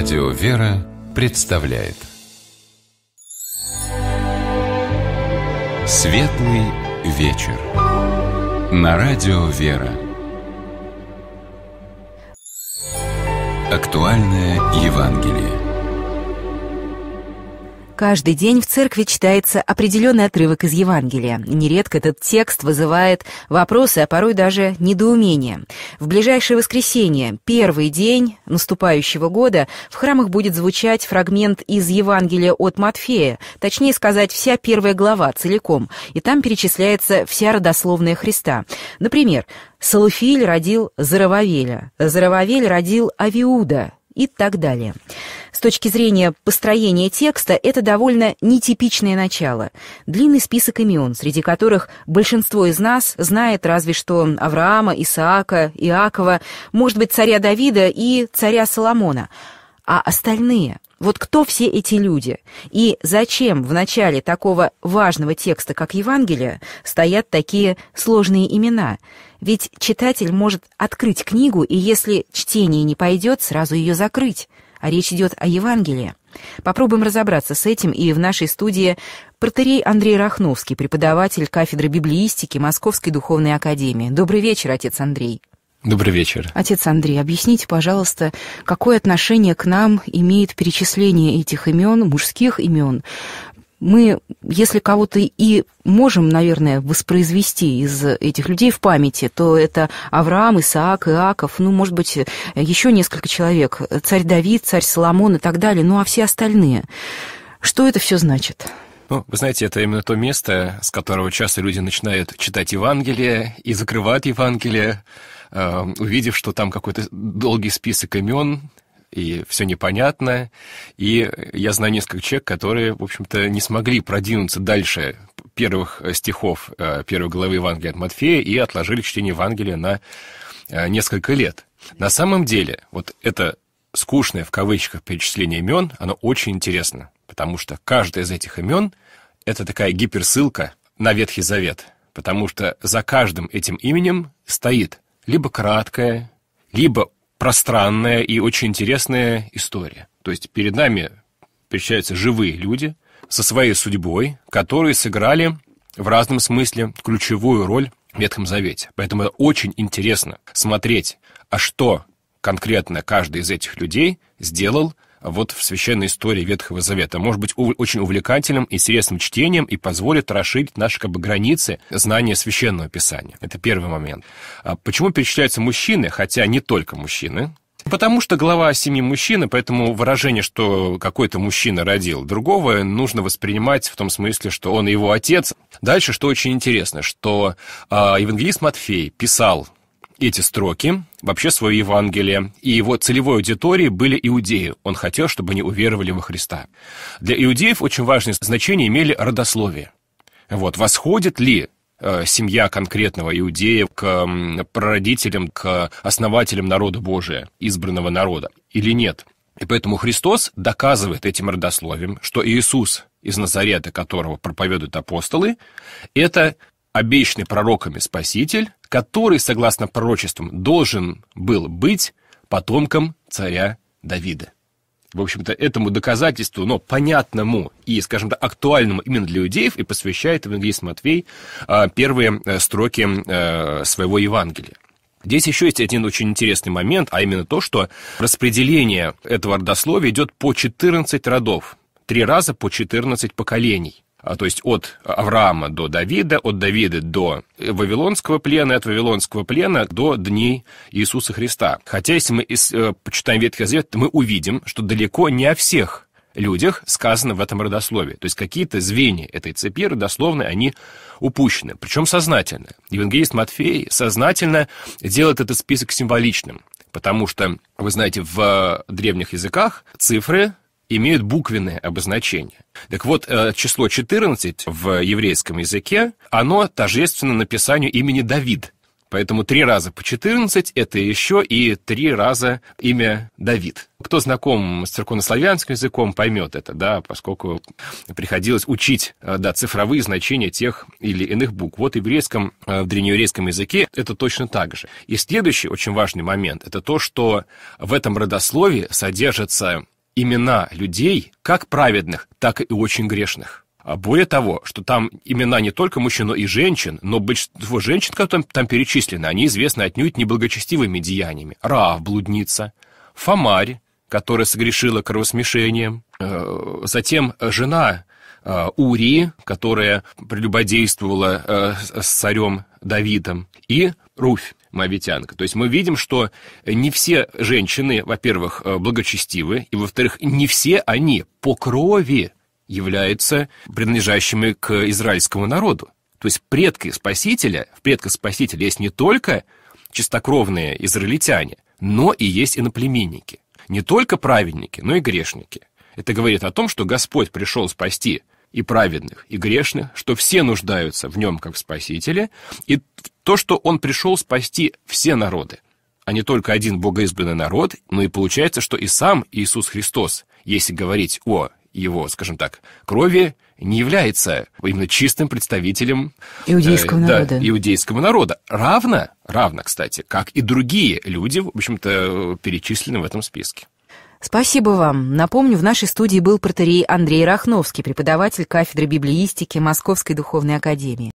Радио «Вера» представляет Светлый вечер На Радио «Вера» Актуальное Евангелие Каждый день в церкви читается определенный отрывок из Евангелия. Нередко этот текст вызывает вопросы, а порой даже недоумение. В ближайшее воскресенье, первый день наступающего года, в храмах будет звучать фрагмент из Евангелия от Матфея, точнее сказать, вся первая глава целиком, и там перечисляется вся родословная Христа. Например, Салуфиль родил Зарававеля, Зарававель родил Авиуда, и так далее. С точки зрения построения текста это довольно нетипичное начало. Длинный список имен, среди которых большинство из нас знает разве что Авраама, Исаака, Иакова, может быть, царя Давида и царя Соломона – а остальные? Вот кто все эти люди? И зачем в начале такого важного текста, как Евангелие, стоят такие сложные имена? Ведь читатель может открыть книгу, и если чтение не пойдет, сразу ее закрыть. А речь идет о Евангелии. Попробуем разобраться с этим, и в нашей студии протерей Андрей Рахновский, преподаватель кафедры библиистики Московской духовной академии. Добрый вечер, отец Андрей. Добрый вечер. Отец Андрей, объясните, пожалуйста, какое отношение к нам имеет перечисление этих имен, мужских имен? Мы, если кого-то и можем, наверное, воспроизвести из этих людей в памяти, то это Авраам, Исаак, Иаков, ну, может быть, еще несколько человек, царь Давид, царь Соломон и так далее, ну, а все остальные. Что это все значит? Ну, вы знаете, это именно то место, с которого часто люди начинают читать Евангелие и закрывают Евангелие, э, увидев, что там какой-то долгий список имен, и все непонятно. И я знаю несколько человек, которые, в общем-то, не смогли продвинуться дальше первых стихов э, первой главы Евангелия от Матфея и отложили чтение Евангелия на э, несколько лет. На самом деле, вот это скучное в кавычках перечисление имен, оно очень интересно, потому что каждое из этих имен — это такая гиперссылка на Ветхий Завет, потому что за каждым этим именем стоит либо краткая, либо пространная и очень интересная история. То есть перед нами перечисляются живые люди со своей судьбой, которые сыграли в разном смысле ключевую роль в Ветхом Завете. Поэтому это очень интересно смотреть, а что конкретно каждый из этих людей сделал вот в священной истории Ветхого Завета. Может быть, ув- очень увлекательным, и интересным чтением и позволит расширить наши как бы, границы знания священного писания. Это первый момент. А почему перечисляются мужчины, хотя не только мужчины, Потому что глава семьи мужчины, поэтому выражение, что какой-то мужчина родил другого, нужно воспринимать в том смысле, что он его отец. Дальше, что очень интересно, что э, евангелист Матфей писал эти строки вообще свое Евангелие, и его целевой аудиторией были иудеи. Он хотел, чтобы они уверовали во Христа. Для иудеев очень важное значение имели родословие. Вот, восходит ли э, семья конкретного иудея к прародителям, к основателям народа Божия, избранного народа, или нет. И поэтому Христос доказывает этим родословием, что Иисус, из Назарета, которого проповедуют апостолы, это обещанный пророками Спаситель, который, согласно пророчествам, должен был быть потомком царя Давида. В общем-то, этому доказательству, но ну, понятному и, скажем так, актуальному именно для иудеев, и посвящает евангелист Матвей а, первые э, строки э, своего Евангелия. Здесь еще есть один очень интересный момент, а именно то, что распределение этого родословия идет по 14 родов, три раза по 14 поколений. А, то есть от Авраама до Давида, от Давида до Вавилонского плена, от Вавилонского плена до дней Иисуса Христа. Хотя, если мы э, почитаем Ветхий Завет, то мы увидим, что далеко не о всех людях сказано в этом родословии. То есть какие-то звенья этой цепи родословной, они упущены, причем сознательно. Евангелист Матфей сознательно делает этот список символичным, потому что, вы знаете, в э, древних языках цифры имеют буквенное обозначение. Так вот, э, число 14 в еврейском языке, оно тождественно написанию имени Давид. Поэтому три раза по 14 – это еще и три раза имя Давид. Кто знаком с церковнославянским языком, поймет это, да, поскольку приходилось учить э, да, цифровые значения тех или иных букв. Вот и в еврейском, э, в древнееврейском языке это точно так же. И следующий очень важный момент – это то, что в этом родословии содержится имена людей, как праведных, так и очень грешных. А более того, что там имена не только мужчин, но и женщин, но большинство женщин, которые там, там перечислены, они известны отнюдь неблагочестивыми деяниями. Раав, блудница, Фомарь, которая согрешила кровосмешением, э, затем жена э, Ури, которая прелюбодействовала э, с царем Давидом, и Руфь, Мавитянка. То есть мы видим, что не все женщины, во-первых, э, благочестивы, и, во-вторых, не все они по крови являются принадлежащими к израильскому народу. То есть предки Спасителя, в предках Спасителя есть не только чистокровные израильтяне, но и есть иноплеменники. Не только праведники, но и грешники. Это говорит о том, что Господь пришел спасти и праведных, и грешных, что все нуждаются в нем как в Спасителе, и то, что он пришел спасти все народы, а не только один богоизбранный народ, но и получается, что и сам Иисус Христос, если говорить о его, скажем так, крови, не является именно чистым представителем иудейского э, народа. Да, иудейского народа. Равно, равно, кстати, как и другие люди, в общем-то, перечислены в этом списке. Спасибо вам. Напомню, в нашей студии был протерей Андрей Рахновский, преподаватель кафедры библиистики Московской духовной академии.